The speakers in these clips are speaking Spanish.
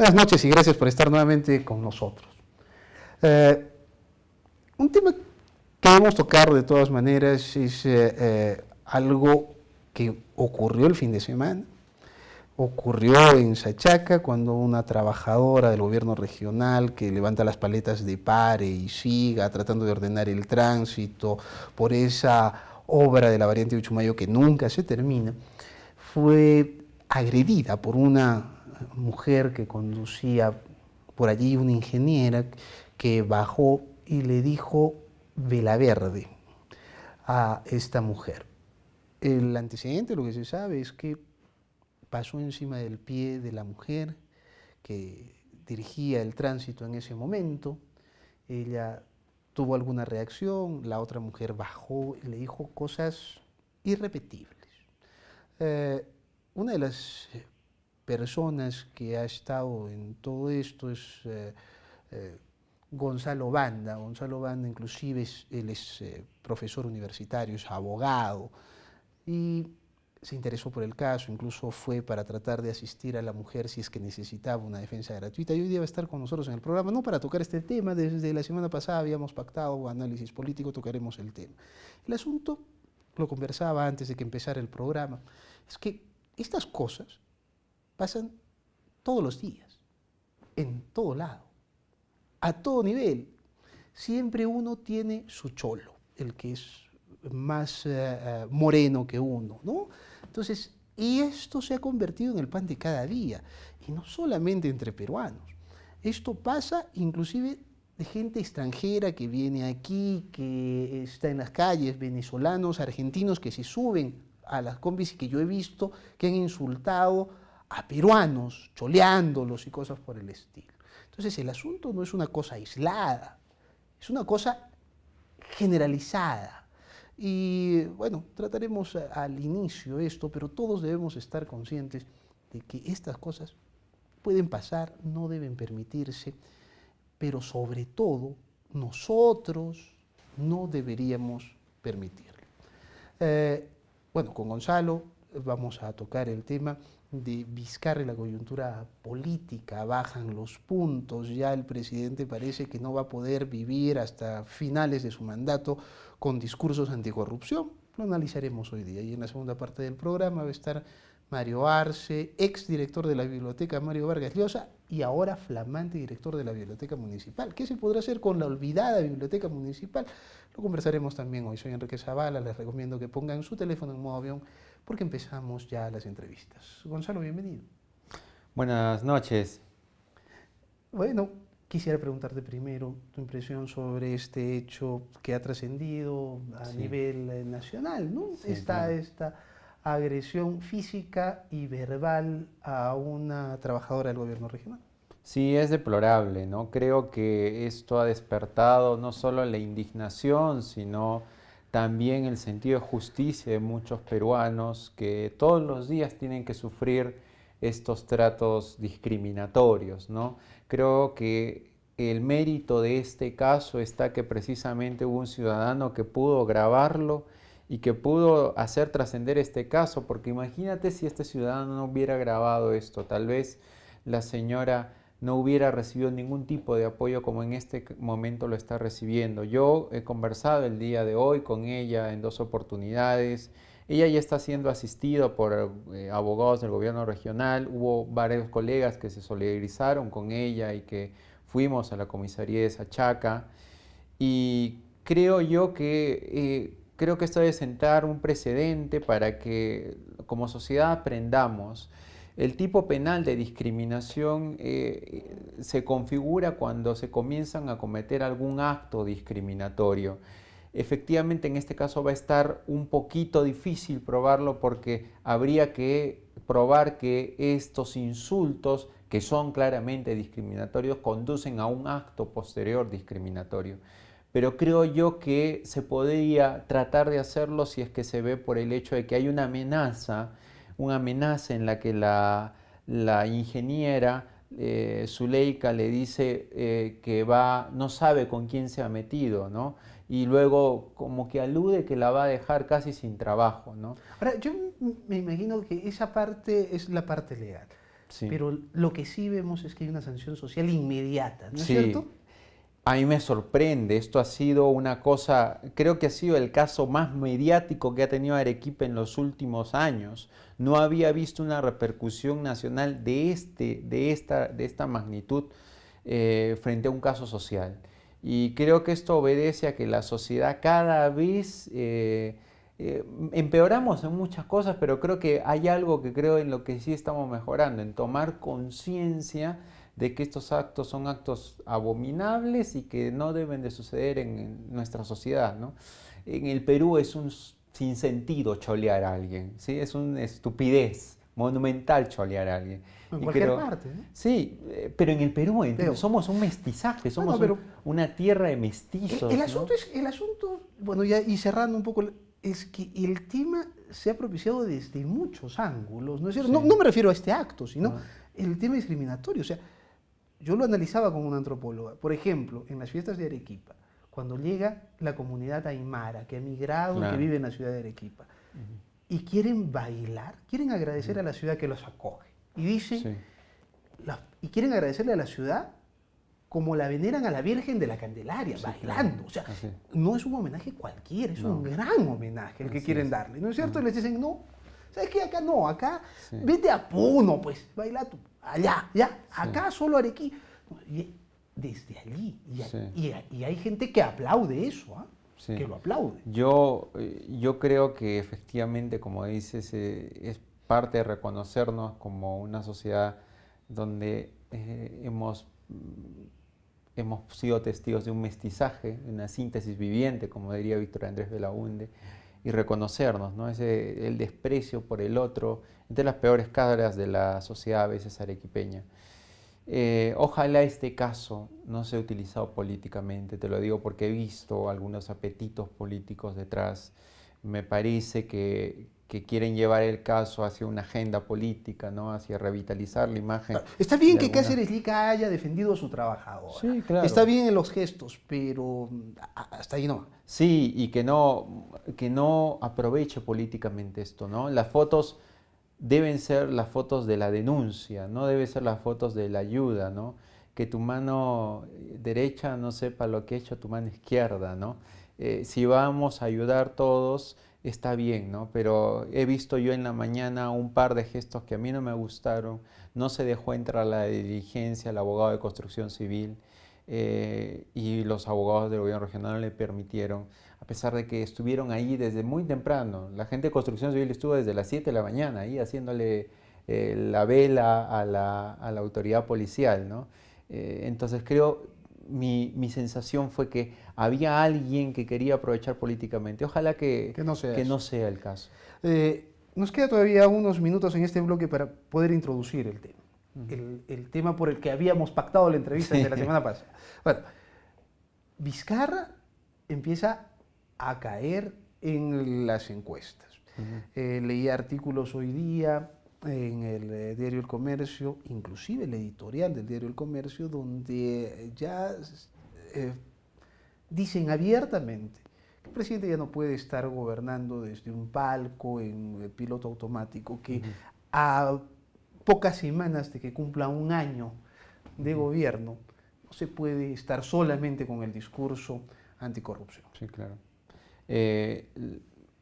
Buenas noches y gracias por estar nuevamente con nosotros. Eh, un tema que debemos tocar de todas maneras es eh, eh, algo que ocurrió el fin de semana. Ocurrió en Sachaca cuando una trabajadora del gobierno regional que levanta las paletas de pare y siga tratando de ordenar el tránsito por esa obra de la variante de Uchumayo que nunca se termina, fue agredida por una mujer que conducía por allí, una ingeniera, que bajó y le dijo verde a esta mujer. El antecedente, lo que se sabe, es que pasó encima del pie de la mujer que dirigía el tránsito en ese momento. Ella tuvo alguna reacción, la otra mujer bajó y le dijo cosas irrepetibles. Eh, una de las personas que ha estado en todo esto es eh, eh, Gonzalo Banda. Gonzalo Banda inclusive es, él es eh, profesor universitario, es abogado y se interesó por el caso, incluso fue para tratar de asistir a la mujer si es que necesitaba una defensa gratuita. Y hoy día va a estar con nosotros en el programa, no para tocar este tema, desde la semana pasada habíamos pactado análisis político, tocaremos el tema. El asunto, lo conversaba antes de que empezara el programa, es que estas cosas pasan todos los días, en todo lado, a todo nivel. Siempre uno tiene su cholo, el que es más eh, eh, moreno que uno, ¿no? Entonces, y esto se ha convertido en el pan de cada día, y no solamente entre peruanos. Esto pasa inclusive de gente extranjera que viene aquí, que está en las calles, venezolanos, argentinos que se suben a las combis que yo he visto, que han insultado a peruanos, choleándolos y cosas por el estilo. Entonces el asunto no es una cosa aislada, es una cosa generalizada. Y bueno, trataremos al inicio esto, pero todos debemos estar conscientes de que estas cosas pueden pasar, no deben permitirse, pero sobre todo nosotros no deberíamos permitirlo. Eh, bueno, con Gonzalo vamos a tocar el tema de Vizcarra la coyuntura política, bajan los puntos, ya el presidente parece que no va a poder vivir hasta finales de su mandato con discursos anticorrupción. Lo analizaremos hoy día y en la segunda parte del programa va a estar Mario Arce, ex director de la biblioteca Mario Vargas Llosa y ahora flamante director de la biblioteca municipal. ¿Qué se podrá hacer con la olvidada biblioteca municipal? Lo conversaremos también hoy. Soy Enrique Zavala, les recomiendo que pongan su teléfono en modo avión porque empezamos ya las entrevistas. Gonzalo, bienvenido. Buenas noches. Bueno, quisiera preguntarte primero tu impresión sobre este hecho que ha trascendido a nivel eh, nacional, ¿no? Está esta, esta agresión física y verbal a una trabajadora del gobierno regional. Sí, es deplorable, ¿no? Creo que esto ha despertado no solo la indignación, sino también el sentido de justicia de muchos peruanos que todos los días tienen que sufrir estos tratos discriminatorios. ¿no? Creo que el mérito de este caso está que precisamente hubo un ciudadano que pudo grabarlo y que pudo hacer trascender este caso, porque imagínate si este ciudadano no hubiera grabado esto, tal vez la señora no hubiera recibido ningún tipo de apoyo como en este momento lo está recibiendo. Yo he conversado el día de hoy con ella en dos oportunidades. Ella ya está siendo asistida por eh, abogados del gobierno regional. Hubo varios colegas que se solidarizaron con ella y que fuimos a la comisaría de Sachaca. Y creo yo que... Eh, creo que esto debe sentar un precedente para que como sociedad aprendamos el tipo penal de discriminación eh, eh, se configura cuando se comienzan a cometer algún acto discriminatorio. Efectivamente, en este caso va a estar un poquito difícil probarlo porque habría que probar que estos insultos, que son claramente discriminatorios, conducen a un acto posterior discriminatorio pero creo yo que se podría tratar de hacerlo si es que se ve por el hecho de que hay una amenaza una amenaza en la que la, ingeniera eh, Zuleika le dice eh, que va, no sabe con quién se ha metido, ¿no? Y luego como que alude que la va a dejar casi sin trabajo, ¿no? Ahora, yo me imagino que esa parte es la parte legal. Pero lo que sí vemos es que hay una sanción social inmediata, ¿no es cierto? A mí me sorprende, esto ha sido una cosa, creo que ha sido el caso más mediático que ha tenido Arequipa en los últimos años no había visto una repercusión nacional de, este, de, esta, de esta magnitud eh, frente a un caso social. Y creo que esto obedece a que la sociedad cada vez eh, eh, empeoramos en muchas cosas, pero creo que hay algo que creo en lo que sí estamos mejorando, en tomar conciencia de que estos actos son actos abominables y que no deben de suceder en, nuestra sociedad. En el Perú es un sin sentido cholear a alguien, ¿sí? Es una estupidez monumental cholear a alguien. En cualquier parte. Sí, eh, pero en el Perú somos un mestizaje, somos una tierra de mestizos. El, asunto es, el asunto, bueno, ya y cerrando un poco, es que el tema se ha propiciado desde muchos ángulos, ¿no es cierto? No, me refiero a este acto, sino ah. el tema discriminatorio. O sea, yo lo analizaba como un antropóloga. Por ejemplo, en las fiestas de Arequipa, cuando llega la comunidad aymara, que ha emigrado y que vive en la ciudad de Arequipa, y quieren bailar, quieren agradecer a la ciudad que los acoge. Y dicen, y quieren agradecerle a la ciudad como la veneran a la Virgen de la Candelaria, bailando. O sea, no es un homenaje cualquiera, es un gran homenaje el que quieren darle. ¿No es cierto? Y Les dicen, no, ¿sabes qué? Acá no, acá vete a Puno, pues, baila tú, allá, ya, acá solo Arequipa desde allí. Y, hay gente que aplaude eso, ¿ah? que lo aplaude. Eh, yo, creo que efectivamente, como dices, eh, es parte de reconocernos como una sociedad donde eh, hemos, mm, hemos sido testigos de un mestizaje, una síntesis viviente, como diría Víctor Andrés Belaunde, y reconocernos, ¿no? Ese, el desprecio por el otro, entre las peores caderas de la sociedad a veces arequipeña. Eh, ojalá este caso no sea utilizado políticamente, te lo digo porque he visto algunos apetitos políticos detrás. Me parece que, quieren llevar el caso hacia una agenda política, ¿no? Hacia revitalizar la imagen. Está bien que Cáceres Lica haya defendido a su trabajador. Sí, claro. Está bien en los gestos, pero ah, ah, hasta ahí no. Sí, y que no, que no aproveche políticamente esto, ¿no? Las fotos deben ser las fotos de la denuncia, no deben ser las fotos de la ayuda, ¿no? Que tu mano derecha no sepa lo que ha hecho tu mano izquierda, ¿no? Eh, si vamos a ayudar todos, está bien, Pero he visto yo en la mañana un par de gestos que a mí no me gustaron, no se dejó entrar la diligencia, el abogado de construcción civil, eh, y los abogados del gobierno regional le permitieron a pesar de que estuvieron ahí desde muy temprano. La gente de construcción civil estuvo desde las 7 de la mañana ahí haciéndole eh, la vela a la, autoridad policial. ¿no? Eh, entonces creo, mi, mi, sensación fue que había alguien que quería aprovechar políticamente. Ojalá que, no, sea el caso. Eh, nos queda todavía unos minutos en este bloque para poder introducir el tema. el, tema por el que habíamos pactado la entrevista de la semana pasada. Bueno, Vizcarra empieza a caer en las encuestas. Eh, leí artículos hoy día en el eh, diario El Comercio, inclusive el editorial del diario El Comercio, donde ya eh, dicen abiertamente que el presidente ya no puede estar gobernando desde un palco en piloto automático, que a pocas semanas de que cumpla un año de gobierno, no se puede estar solamente con el discurso anticorrupción. Sí, claro. Eh,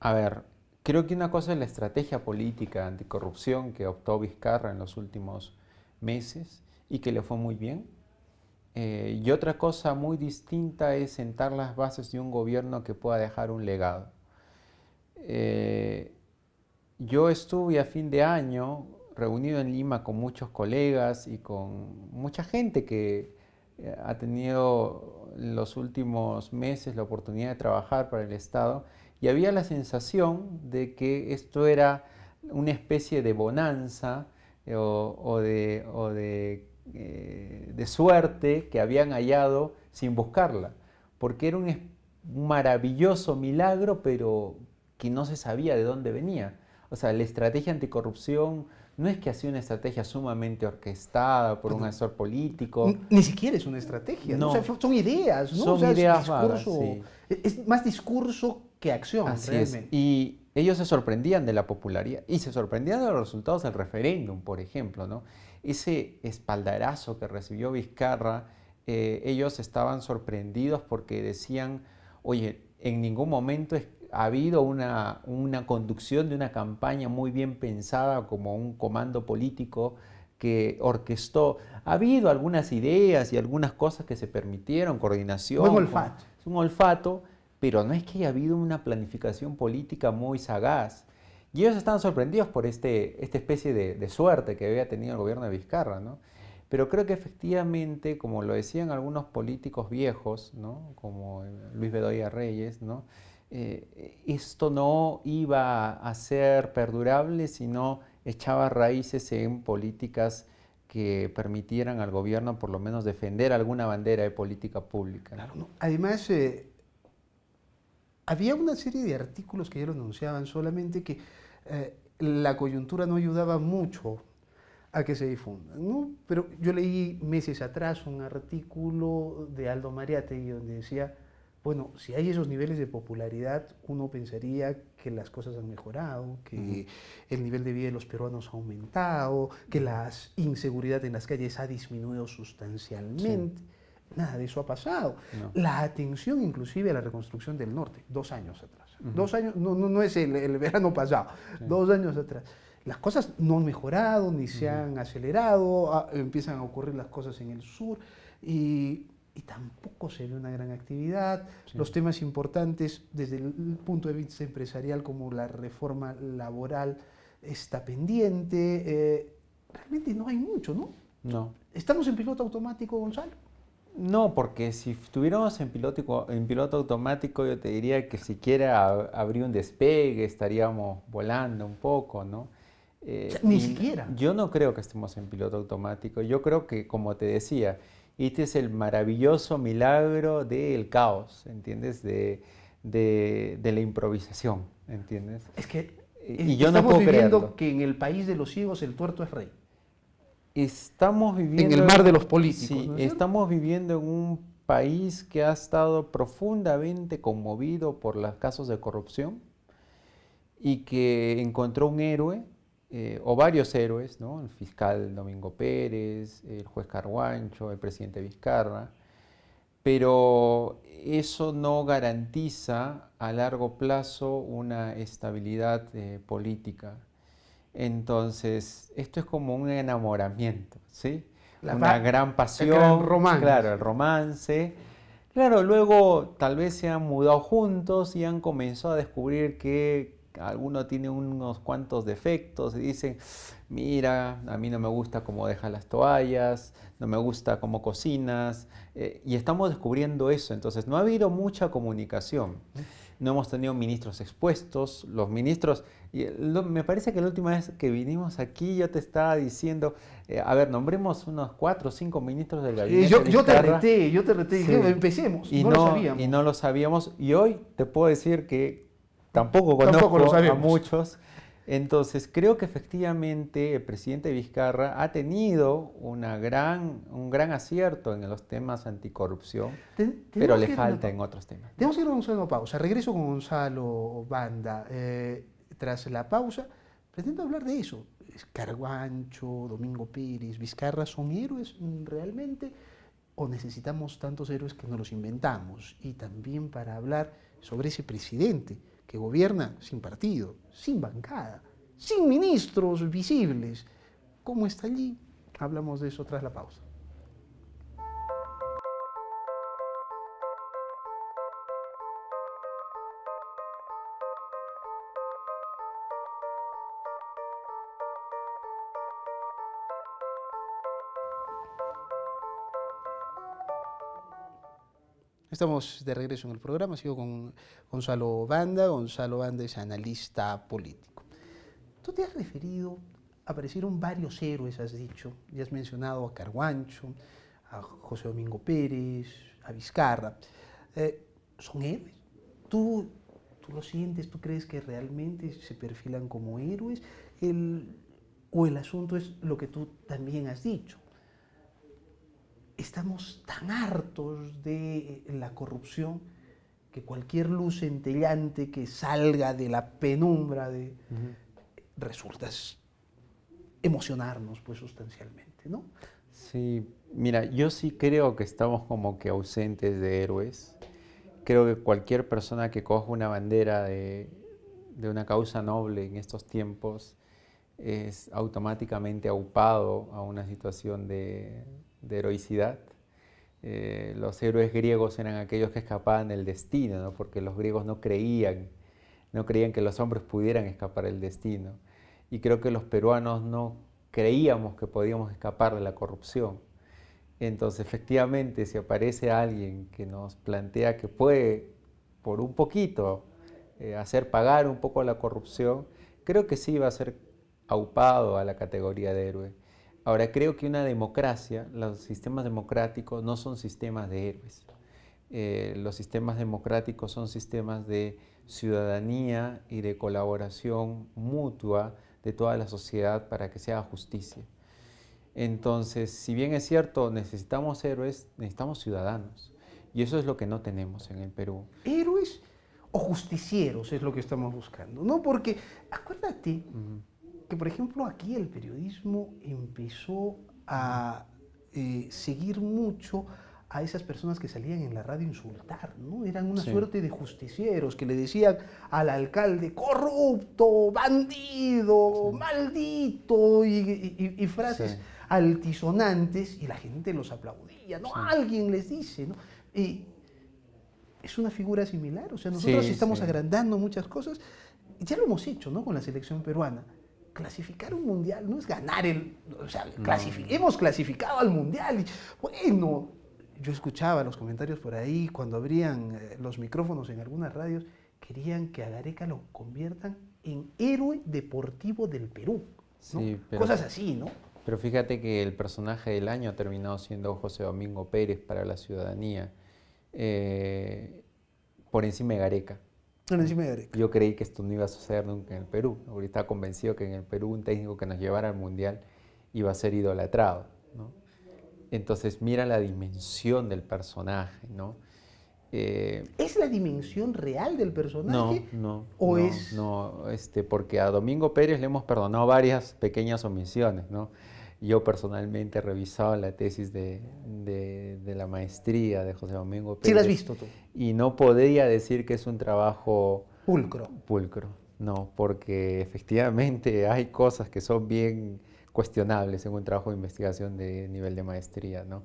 a ver, creo que una cosa es la estrategia política anticorrupción que optó Vizcarra en los últimos meses y que le fue muy bien. Eh, y otra cosa muy distinta es sentar las bases de un gobierno que pueda dejar un legado. Eh, yo estuve a fin de año reunido en Lima con muchos colegas y con mucha gente que ha tenido en los últimos meses la oportunidad de trabajar para el Estado y había la sensación de que esto era una especie de bonanza eh, o, de, de, eh, de, suerte que habían hallado sin buscarla, porque era un maravilloso milagro, pero que no se sabía de dónde venía. O sea, la estrategia anticorrupción no es que ha sido una estrategia sumamente orquestada por un asesor político. Ni, siquiera es una estrategia, son ideas, Son ideas es, más discurso que acción. Y ellos se sorprendían de la popularidad y se sorprendían de los resultados del referéndum, por ejemplo, ¿no? Ese espaldarazo que recibió Vizcarra, eh, ellos estaban sorprendidos porque decían, oye, en ningún momento es ha habido una, una conducción de una campaña muy bien pensada como un comando político que orquestó. Ha habido algunas ideas y algunas cosas que se permitieron, coordinación. Un olfato. es Un olfato, pero no es que haya habido una planificación política muy sagaz. Y ellos están sorprendidos por este, esta especie de, de, suerte que había tenido el gobierno de Vizcarra, ¿no? Pero creo que efectivamente, como lo decían algunos políticos viejos, ¿no? Como Luis Bedoya Reyes, ¿no? Eh, esto no iba a ser perdurable, sino echaba raíces en políticas que permitieran al gobierno por lo menos defender alguna bandera de política pública. Además, eh, había una serie de artículos que ya lo anunciaban, solamente que eh, la coyuntura no ayudaba mucho a que se difundan. Pero yo leí meses atrás un artículo de Aldo Mariate donde decía bueno, si hay esos niveles de popularidad, uno pensaría que las cosas han mejorado, que el nivel de vida de los peruanos ha aumentado, que la inseguridad en las calles ha disminuido sustancialmente. Nada de eso ha pasado. La atención inclusive a la reconstrucción del norte, dos años atrás. Dos años, no, no, no es el, verano pasado, dos años atrás. Las cosas no han mejorado, ni se han acelerado, ah, empiezan a ocurrir las cosas en el sur. Y y tampoco se ve una gran actividad. Los temas importantes desde el punto de vista empresarial como la reforma laboral está pendiente. Eh, realmente no hay mucho, ¿no? No. ¿Estamos en piloto automático, Gonzalo? No, porque si estuviéramos en piloto, en piloto automático, yo te diría que siquiera habría un despegue, estaríamos volando un poco, ¿no? Eh, ni siquiera. Yo no creo que estemos en piloto automático. Yo creo que, como te decía, este es el maravilloso milagro del caos, ¿entiendes? De, la improvisación, ¿entiendes? Es que eh, yo estamos no viviendo que en el país de los ciegos el tuerto es rey. Estamos viviendo... En el mar de los políticos. estamos viviendo en un país que ha estado profundamente conmovido por los casos de corrupción y que encontró un héroe eh, o varios héroes, ¿no? el fiscal Domingo Pérez, el juez Carguancho, el presidente Vizcarra, pero eso no garantiza a largo plazo una estabilidad eh, política. Entonces, esto es como un enamoramiento, ¿sí? una gran pasión, claro, el romance. Claro, luego tal vez se han mudado juntos y han comenzado a descubrir que alguno tiene unos cuantos defectos y dicen, mira, a mí no me gusta cómo dejas las toallas, no me gusta cómo cocinas, eh, y estamos descubriendo eso. Entonces, no ha habido mucha comunicación. No hemos tenido ministros expuestos, los ministros, me parece que la última vez que vinimos aquí yo te estaba diciendo, eh, a ver, nombremos unos cuatro o cinco ministros del gabinete. yo, te reté, yo te reté, empecemos, lo sabíamos. Y no lo sabíamos, y hoy te puedo decir que tampoco conozco a muchos. Entonces, creo que efectivamente el presidente Vizcarra ha tenido una gran, un gran acierto en los temas anticorrupción, pero le falta en otros temas. Tenemos que ir a una pausa. Regreso con Gonzalo Banda. Eh, tras la pausa, pretendo hablar de eso. Carguancho, Domingo Pérez, Vizcarra, ¿son héroes realmente? ¿O necesitamos tantos héroes que no los inventamos? Y también para hablar sobre ese presidente que gobierna sin partido, sin bancada, sin ministros visibles. ¿Cómo está allí? Hablamos de eso tras la pausa. Estamos de regreso en el programa, sigo con Gonzalo Banda. Gonzalo Banda es analista político. Tú te has referido, aparecieron varios héroes, has dicho, Y has mencionado a Carguancho, a José Domingo Pérez, a Vizcarra. Eh, ¿Son héroes? ¿Tú, ¿Tú lo sientes? ¿Tú crees que realmente se perfilan como héroes? ¿O el asunto es lo que tú también has dicho? estamos tan hartos de eh, la corrupción que cualquier luz centellante que salga de la penumbra resulta emocionarnos pues sustancialmente, ¿no? Sí, mira, yo sí creo que estamos como que ausentes de héroes. Creo que cualquier persona que coja una bandera de, de una causa noble en estos tiempos es automáticamente aupado a una situación de, de heroicidad. Eh, los héroes griegos eran aquellos que escapaban del destino, porque los griegos no creían, no creían que los hombres pudieran escapar del destino. Y creo que los peruanos no creíamos que podíamos escapar de la corrupción. Entonces, efectivamente, si aparece alguien que nos plantea que puede, por un poquito, eh, hacer pagar un poco la corrupción, creo que sí va a ser aupado a la categoría de héroe. Ahora, creo que una democracia, los sistemas democráticos no son sistemas de héroes. Eh, los sistemas democráticos son sistemas de ciudadanía y de colaboración mutua de toda la sociedad para que se haga justicia. Entonces, si bien es cierto, necesitamos héroes, necesitamos ciudadanos. Y eso es lo que no tenemos en el Perú. ¿Héroes o justicieros es lo que estamos buscando? ¿no? Porque, acuérdate, que, por ejemplo, aquí el periodismo empezó a eh, seguir mucho a esas personas que salían en la radio a insultar, ¿no? Eran una suerte de justicieros que le decían al alcalde corrupto, bandido, maldito y, frases altisonantes y la gente los aplaudía, ¿no? Alguien les dice, ¿no? Y es una figura similar, o sea, nosotros estamos agrandando muchas cosas, ya lo hemos hecho, ¿no? Con la selección peruana clasificar un mundial no es ganar el. O sea, hemos clasificado al mundial. Bueno, yo escuchaba los comentarios por ahí cuando abrían eh, los micrófonos en algunas radios, querían que a Gareca lo conviertan en héroe deportivo del Perú. Cosas así, ¿no? Pero fíjate que el personaje del año ha terminado siendo José Domingo Pérez para la ciudadanía, eh, por encima de Gareca. Yo creí que esto no iba a suceder nunca en el Perú. Ahorita convencido que en el Perú un técnico que nos llevara al Mundial iba a ser idolatrado. Entonces mira la dimensión del personaje, ¿no? Eh, ¿Es la dimensión real del personaje? No, no. ¿O no, es...? No, este, porque a Domingo Pérez le hemos perdonado varias pequeñas omisiones, ¿no? Yo personalmente revisado la tesis de, la maestría de José Domingo Pérez. Sí, la has visto tú. Y no podría decir que es un trabajo... Pulcro. Pulcro, no, porque efectivamente hay cosas que son bien cuestionables en un trabajo de investigación de nivel de maestría, ¿no?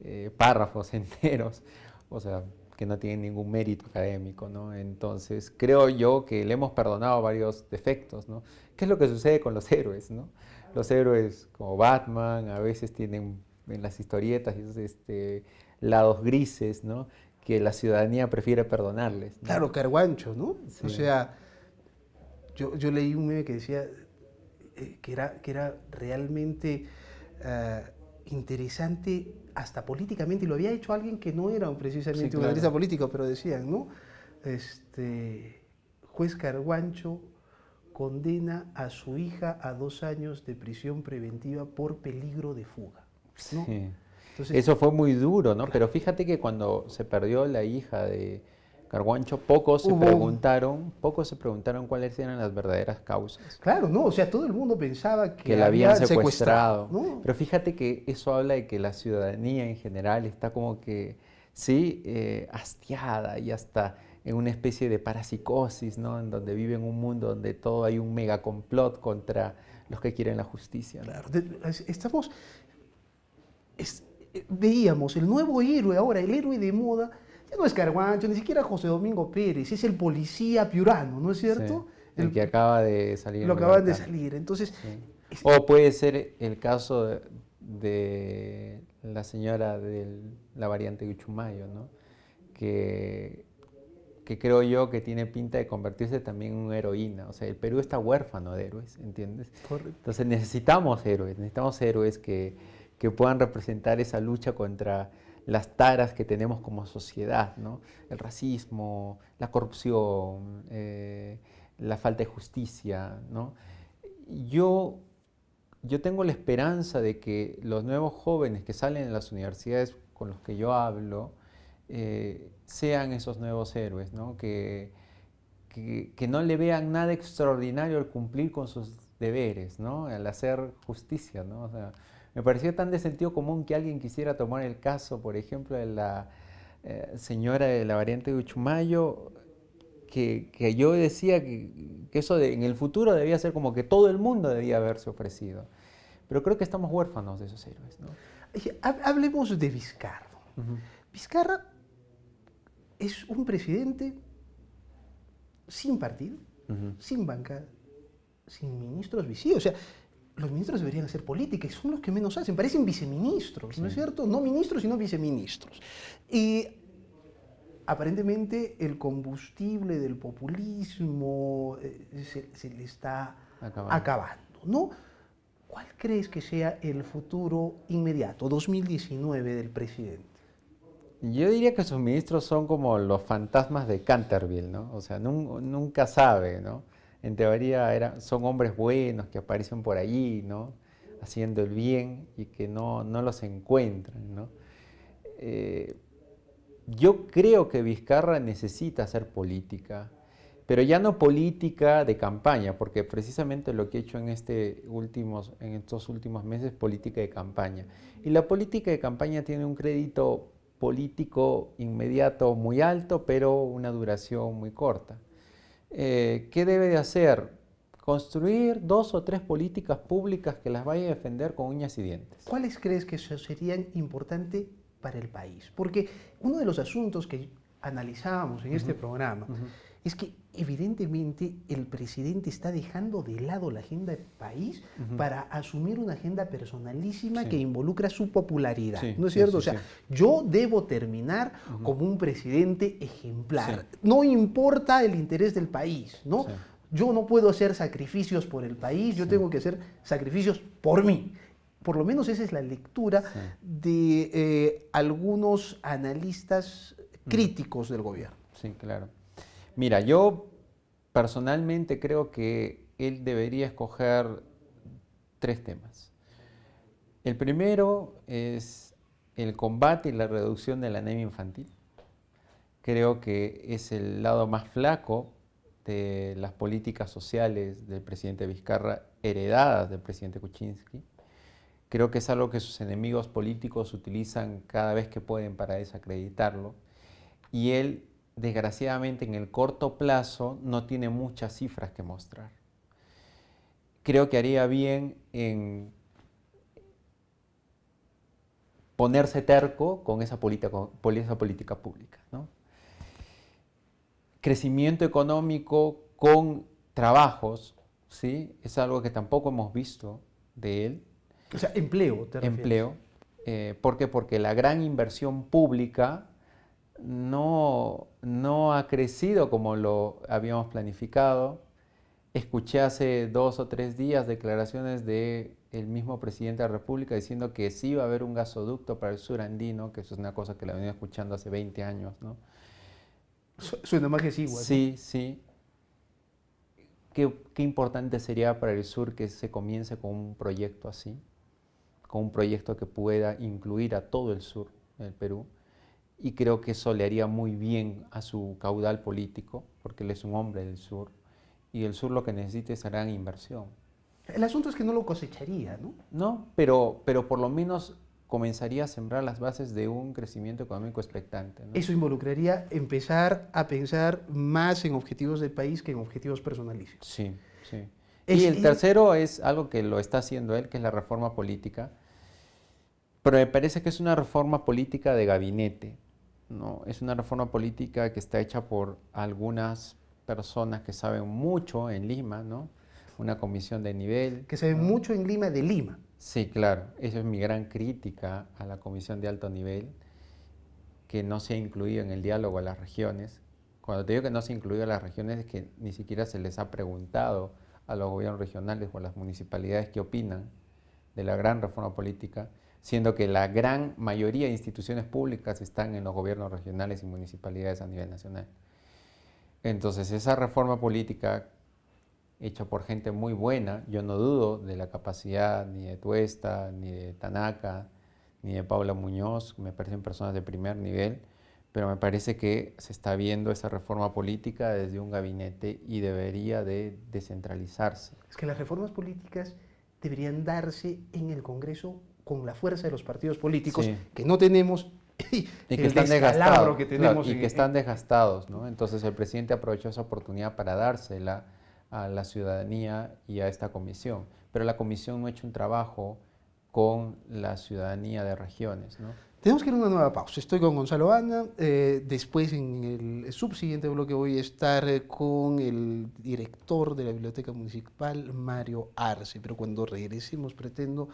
Eh, párrafos enteros, o sea, que no tienen ningún mérito académico, ¿no? Entonces, creo yo que le hemos perdonado varios defectos, ¿no? ¿Qué es lo que sucede con los héroes, ¿no? los héroes como Batman a veces tienen en las historietas esos, este, lados grises, ¿no? Que la ciudadanía prefiere perdonarles. Claro, Carguancho. ¿no? O sea, yo, leí un meme que decía eh, que, era, que era realmente eh, interesante hasta políticamente, y lo había hecho alguien que no era precisamente un analista político, pero decían, ¿no? Este, juez Carguancho condena a su hija a dos años de prisión preventiva por peligro de fuga. Eso fue muy duro, ¿no? Pero fíjate que cuando se perdió la hija de Carguancho, pocos se preguntaron, pocos se preguntaron cuáles eran las verdaderas causas. Claro, no, o sea, todo el mundo pensaba que, la habían secuestrado. Pero fíjate que eso habla de que la ciudadanía en general está como que, sí, eh, hastiada y hasta en una especie de parapsicosis, ¿no? En donde vive en un mundo donde todo hay un mega complot contra los que quieren la justicia. Claro, estamos... Eh, veíamos el nuevo héroe ahora, el héroe de moda, ya no es Carguancho, ni siquiera José Domingo Pérez, es el policía piurano, ¿no es cierto? el, que acaba de salir. Lo acaban de salir, entonces... o puede ser el caso de, la señora de la variante Guchumayo, ¿no? Que que creo yo que tiene pinta de convertirse también en una heroína. O sea, el Perú está huérfano de héroes, ¿entiendes? Entonces necesitamos héroes, necesitamos héroes que, puedan representar esa lucha contra las taras que tenemos como sociedad, ¿no? El racismo, la corrupción, eh, la falta de justicia, ¿no? Yo, yo tengo la esperanza de que los nuevos jóvenes que salen de las universidades con los que yo hablo, eh, sean esos nuevos héroes, Que, que, no le vean nada extraordinario al cumplir con sus deberes, al hacer justicia. me parecía tan de sentido común que alguien quisiera tomar el caso, por ejemplo, de la eh, señora de la variante de Uchumayo, que, que yo decía que, eso en el futuro debía ser como que todo el mundo debía haberse ofrecido. Pero creo que estamos huérfanos de esos héroes. Hablemos de Vizcarra. Vizcarra es un presidente sin partido, sin banca, sin ministros vicios. O sea, los ministros deberían hacer política y son los que menos hacen. Parecen viceministros, ¿no es cierto? No ministros, sino viceministros. Y aparentemente el combustible del populismo eh, se, le está acabando. acabando. ¿no? ¿Cuál crees que sea el futuro inmediato, 2019, del presidente? Yo diría que sus ministros son como los fantasmas de Canterville, ¿no? O sea, nunca sabe, ¿no? En teoría son hombres buenos que aparecen por allí, ¿no? Haciendo el bien y que no, los encuentran, ¿no? Eh, yo creo que Vizcarra necesita hacer política, pero ya no política de campaña, porque precisamente lo que he hecho en, este últimos, en estos últimos meses es política de campaña. Y la política de campaña tiene un crédito político inmediato muy alto, pero una duración muy corta. Eh, ¿Qué debe de hacer? Construir dos o tres políticas públicas que las vaya a defender con uñas y dientes. ¿Cuáles crees que serían importantes para el país? Porque uno de los asuntos que analizábamos en este programa es que evidentemente el presidente está dejando de lado la agenda del país para asumir una agenda personalísima que involucra su popularidad. ¿No es cierto? o sea, yo debo terminar como un presidente ejemplar. No importa el interés del país, ¿no? Yo no puedo hacer sacrificios por el país, yo tengo que hacer sacrificios por mí. Por lo menos esa es la lectura de eh, algunos analistas críticos del gobierno. Sí, claro. Mira, yo personalmente creo que él debería escoger tres temas. El primero es el combate y la reducción de la anemia infantil. Creo que es el lado más flaco de las políticas sociales del presidente Vizcarra, heredadas del presidente Kuczynski. Creo que es algo que sus enemigos políticos utilizan cada vez que pueden para desacreditarlo. Y él desgraciadamente en el corto plazo no tiene muchas cifras que mostrar. Creo que haría bien en ponerse terco con esa política, pública. Crecimiento económico con trabajos, ¿sí? es algo que tampoco hemos visto de él. O sea, empleo, Empleo. Eh, ¿Por qué? Porque la gran inversión pública no, no ha crecido como lo habíamos planificado. Escuché hace dos o tres días declaraciones del mismo presidente de la República diciendo que sí va a haber un gasoducto para el sur andino, que eso es una cosa que la venía escuchando hace 20 años. ¿no? Suena más que sí, igual. Sí, sí. qué importante sería para el sur que se comience con un proyecto así, con un proyecto que pueda incluir a todo el sur del Perú y creo que eso le haría muy bien a su caudal político, porque él es un hombre del sur, y el sur lo que necesita es gran inversión. El asunto es que no lo cosecharía, ¿no? No, pero, pero por lo menos comenzaría a sembrar las bases de un crecimiento económico expectante. Eso involucraría empezar a pensar más en objetivos del país que en objetivos personalísimos. Sí, sí. y el tercero es algo que lo está haciendo él, que es la reforma política, pero me parece que es una reforma política de gabinete, ¿no? Es una reforma política que está hecha por algunas personas que saben mucho en Lima, ¿no? Una comisión de nivel. Que saben mucho en Lima de Lima. Sí, claro. Esa es mi gran crítica a la comisión de alto nivel, que no se ha incluido en el diálogo a las regiones. Cuando te digo que no se ha incluido a las regiones es que ni siquiera se les ha preguntado a los gobiernos regionales o a las municipalidades qué opinan de la gran reforma política siendo que la gran mayoría de instituciones públicas están en los gobiernos regionales y municipalidades a nivel nacional. Entonces, esa reforma política hecha por gente muy buena, yo no dudo de la capacidad ni de Tuesta, ni de Tanaka, ni de Paula Muñoz, me parecen personas de primer nivel, pero me parece que se está viendo esa reforma política desde un gabinete y debería de descentralizarse. Es que las reformas políticas deberían darse en el Congreso con la fuerza de los partidos políticos que no tenemos y, que están desgastados. tenemos y que están desgastados, Entonces el presidente aprovechó esa oportunidad para dársela a la ciudadanía y a esta comisión. Pero la comisión no ha hecho un trabajo con la ciudadanía de regiones, Tenemos que ir a una nueva pausa. Estoy con Gonzalo Ana. Eh, después, en el subsiguiente bloque, voy a estar eh, con el director de la Biblioteca Municipal, Mario Arce. Pero cuando regresemos, pretendo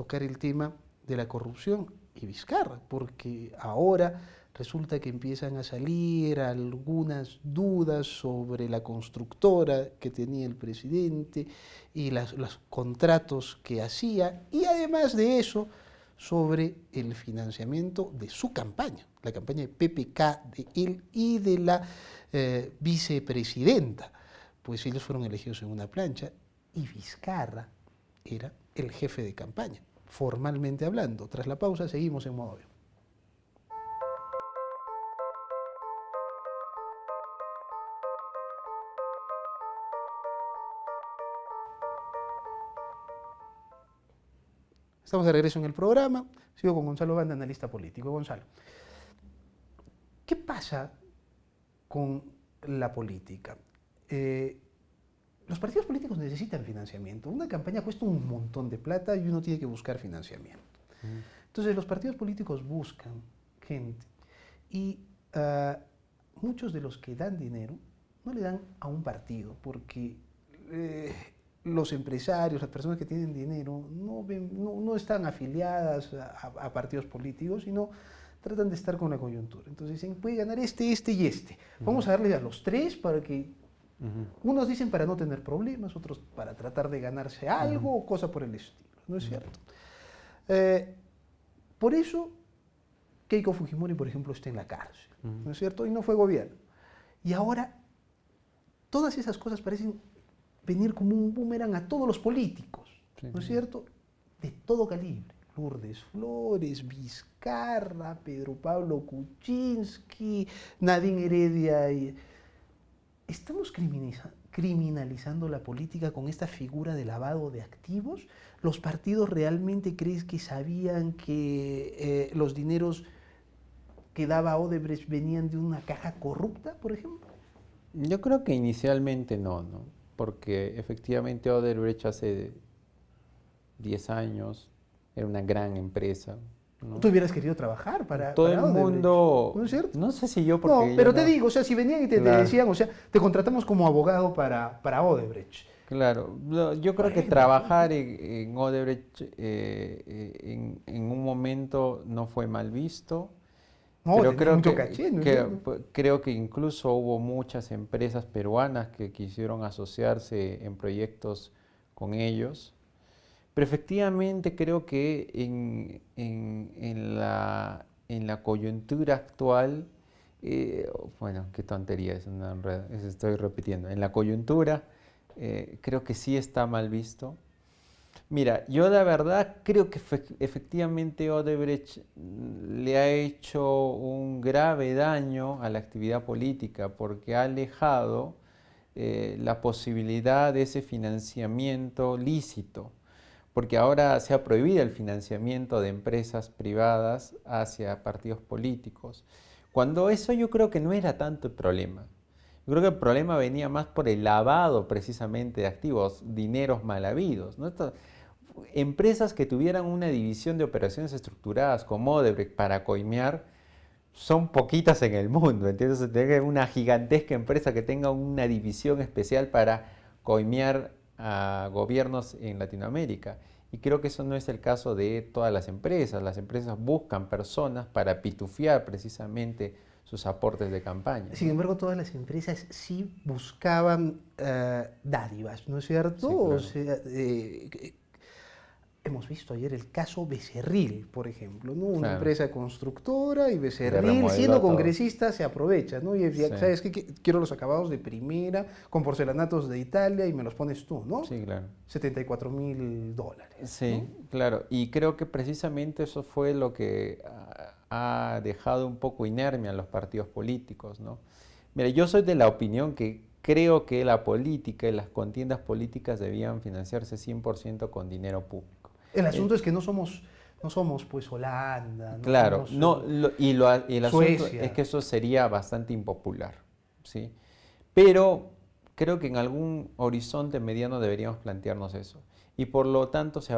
tocar el tema de la corrupción y Vizcarra, porque ahora resulta que empiezan a salir algunas dudas sobre la constructora que tenía el presidente y los contratos que hacía, y además de eso, sobre el financiamiento de su campaña, la campaña de PPK de él y de la eh, vicepresidenta, pues ellos fueron elegidos en una plancha y Vizcarra era el jefe de campaña formalmente hablando. Tras la pausa seguimos en modo Estamos de regreso en el programa. Sigo con Gonzalo Banda, analista político. Gonzalo, ¿qué pasa con la política? Eh, los partidos políticos necesitan financiamiento. Una campaña cuesta un montón de plata y uno tiene que buscar financiamiento. Entonces los partidos políticos buscan gente y ah, muchos de los que dan dinero no le dan a un partido porque eh, los empresarios, las personas que tienen dinero, no, están afiliadas a, partidos políticos, sino tratan de estar con la coyuntura. Entonces dicen, puede ganar este, este y este. Vamos a darle a los tres para que unos dicen para no tener problemas, otros para tratar de ganarse algo o cosa por el estilo. ¿No es cierto? Eh, por eso Keiko Fujimori, por ejemplo, está en la cárcel, ¿no es cierto? Y no fue gobierno. Y ahora, todas esas cosas parecen venir como un boomerang a todos los políticos, ¿no es cierto? De todo calibre. Lourdes Flores, Vizcarra, Pedro Pablo Kuczynski, Nadine Heredia y ¿Estamos criminalizando la política con esta figura de lavado de activos? ¿Los partidos realmente crees que sabían que eh, los dineros que daba Odebrecht venían de una caja corrupta, por ejemplo? Yo creo que inicialmente no, ¿no? porque efectivamente Odebrecht hace 10 años era una gran empresa, no. Tú hubieras querido trabajar para todo el mundo. ¿No sé si yo porque No, pero te digo, o sea, si venían y te, decían, o sea, te contratamos como abogado para, Odebrecht. Claro, yo creo que trabajar en, Odebrecht eh, eh, en, un momento no fue mal visto. pero creo creo que incluso hubo muchas empresas peruanas que quisieron asociarse en proyectos con ellos pero efectivamente creo que en, la, coyuntura actual, eh, bueno, qué tontería, es estoy repitiendo, en la coyuntura eh, creo que sí está mal visto. Mira, yo la verdad creo que efectivamente Odebrecht le ha hecho un grave daño a la actividad política porque ha alejado eh, la posibilidad de ese financiamiento lícito porque ahora se ha prohibido el financiamiento de empresas privadas hacia partidos políticos. Cuando eso yo creo que no era tanto el problema. Yo creo que el problema venía más por el lavado precisamente de activos, dineros mal habidos. empresas que tuvieran una división de operaciones estructuradas como Odebrecht para coimear son poquitas en el mundo. ¿entiendes? una gigantesca empresa que tenga una división especial para coimear a gobiernos en Latinoamérica. Y creo que eso no es el caso de todas las empresas. Las empresas buscan personas para pitufiar precisamente sus aportes de campaña. Sin embargo, todas las empresas sí buscaban eh, dádivas, ¿no es cierto? Eh, Hemos visto ayer el caso Becerril, por ejemplo, ¿no? Una empresa constructora y Becerril, siendo congresista, se aprovecha, ¿no? Y decía, ¿sabes qué? Quiero los acabados de primera, con porcelanatos de Italia y me los pones tú, ¿no? Sí, claro. 74 mil dólares. Sí, claro. Y creo que precisamente eso fue lo que ah, ha dejado un poco inerme a los partidos políticos, ¿no? Mira, yo soy de la opinión que creo que la política y las contiendas políticas debían financiarse 100% con dinero público. El asunto es que no somos, no somos pues Holanda. claro, no, eh, y, el asunto es que eso sería bastante impopular. ¿sí? Pero creo que en algún horizonte mediano deberíamos plantearnos eso. Y por lo tanto se,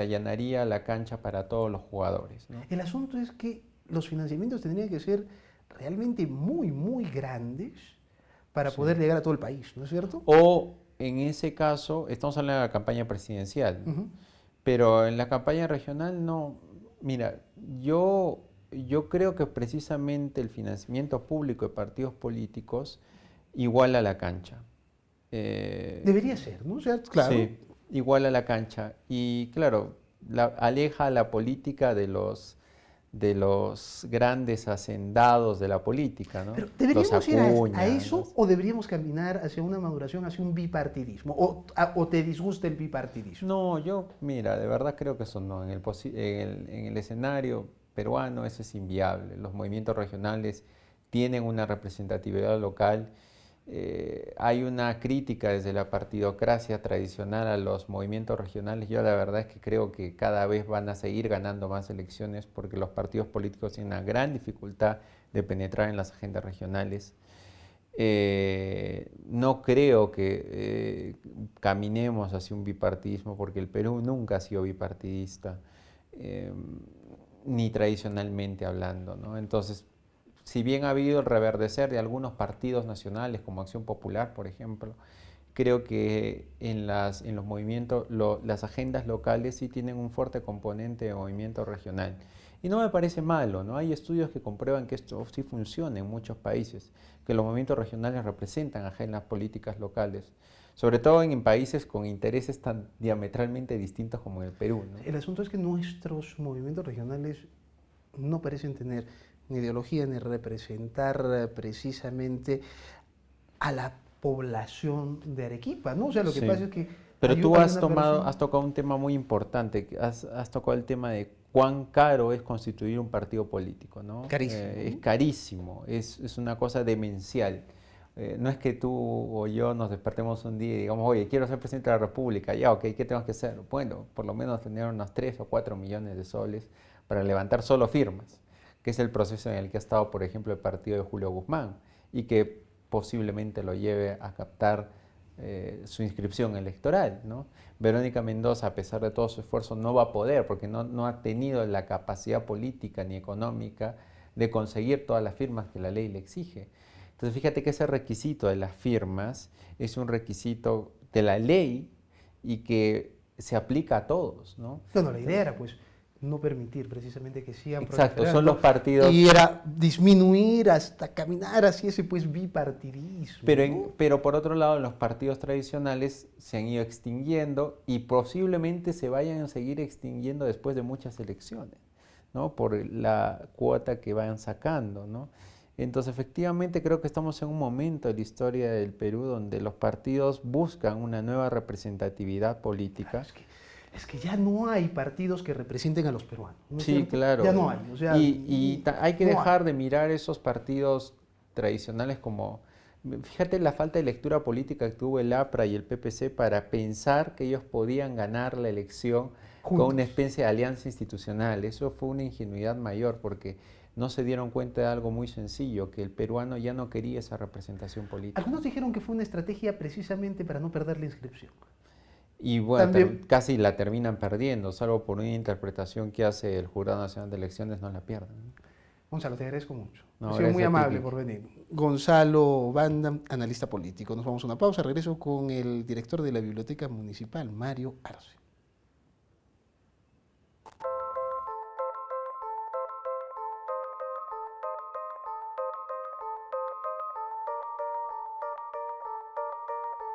allanaría la cancha para todos los jugadores. El asunto es que los financiamientos tendrían que ser realmente muy, muy grandes para poder llegar a todo el país, ¿no es cierto? O en ese caso, estamos hablando de la campaña presidencial. Pero en la campaña regional no. Mira, yo, yo creo que precisamente el financiamiento público de partidos políticos iguala la cancha. Eh, Debería ser, ¿no? claro. Sí, iguala la cancha. Y claro, la, aleja la política de los de los grandes hacendados de la política. ¿no? ¿Deberíamos ir a, eso o deberíamos caminar hacia una maduración, hacia un bipartidismo? O, te disgusta el bipartidismo? No, yo, mira, de verdad creo que eso no. En el, en el escenario peruano eso es inviable. Los movimientos regionales tienen una representatividad local eh, hay una crítica desde la partidocracia tradicional a los movimientos regionales. Yo la verdad es que creo que cada vez van a seguir ganando más elecciones porque los partidos políticos tienen una gran dificultad de penetrar en las agendas regionales. Eh, no creo que eh, caminemos hacia un bipartidismo porque el Perú nunca ha sido bipartidista, ni tradicionalmente hablando. ¿no? Entonces, si bien ha habido el reverdecer de algunos partidos nacionales, como Acción Popular, por ejemplo, creo que en, las, los movimientos, las agendas locales sí tienen un fuerte componente de movimiento regional. Y no me parece malo, ¿no? Hay estudios que comprueban que esto sí funciona en muchos países, que los movimientos regionales representan agendas políticas locales, sobre todo en, países con intereses tan diametralmente distintos como el Perú. El asunto es que nuestros movimientos regionales no parecen tener ni ideología, ni representar eh, precisamente a la población de Arequipa, ¿no? O lo que pasa es que... Pero tú has, tomado, has tocado un tema muy importante, has, tocado el tema de cuán caro es constituir un partido político, ¿no? Eh, es carísimo, es, una cosa demencial. Eh, no es que tú o yo nos despertemos un día y digamos, oye, quiero ser presidente de la República, ya, ok, ¿qué tenemos que hacer? Bueno, por lo menos tener unos 3 o 4 millones de soles para levantar solo firmas que es el proceso en el que ha estado, por ejemplo, el partido de Julio Guzmán, y que posiblemente lo lleve a captar eh, su inscripción electoral. ¿no? Verónica Mendoza, a pesar de todo su esfuerzo, no va a poder porque no, ha tenido la capacidad política ni económica de conseguir todas las firmas que la ley le exige. Entonces fíjate que ese requisito de las firmas es un requisito de la ley y que se aplica a todos. No, no, la idea era pues no permitir precisamente que sean Exacto, son los partidos. Y era disminuir hasta caminar hacia ese pues bipartidismo. Pero, pero por otro lado, los partidos tradicionales se han ido extinguiendo y posiblemente se vayan a seguir extinguiendo después de muchas elecciones, ¿no? Por la cuota que vayan sacando, ¿no? Entonces, efectivamente, creo que estamos en un momento de la historia del Perú donde los partidos buscan una nueva representatividad política es que ya no hay partidos que representen a los peruanos. sí, claro. Ya no hay. y, hay que dejar de mirar esos partidos tradicionales como... Fíjate la falta de lectura política que tuvo el APRA y el PPC para pensar que ellos podían ganar la elección con una especie de alianza institucional. Eso fue una ingenuidad mayor porque no se dieron cuenta de algo muy sencillo, que el peruano ya no quería esa representación política. Algunos dijeron que fue una estrategia precisamente para no perder la inscripción. Y bueno, casi la terminan perdiendo, salvo por una interpretación que hace el Jurado Nacional de Elecciones, no la pierden. Gonzalo, te agradezco mucho. ha sido muy amable por venir. Gonzalo Banda, analista político. Nos vamos a una pausa. Regreso con el director de la Biblioteca Municipal, Mario Arce.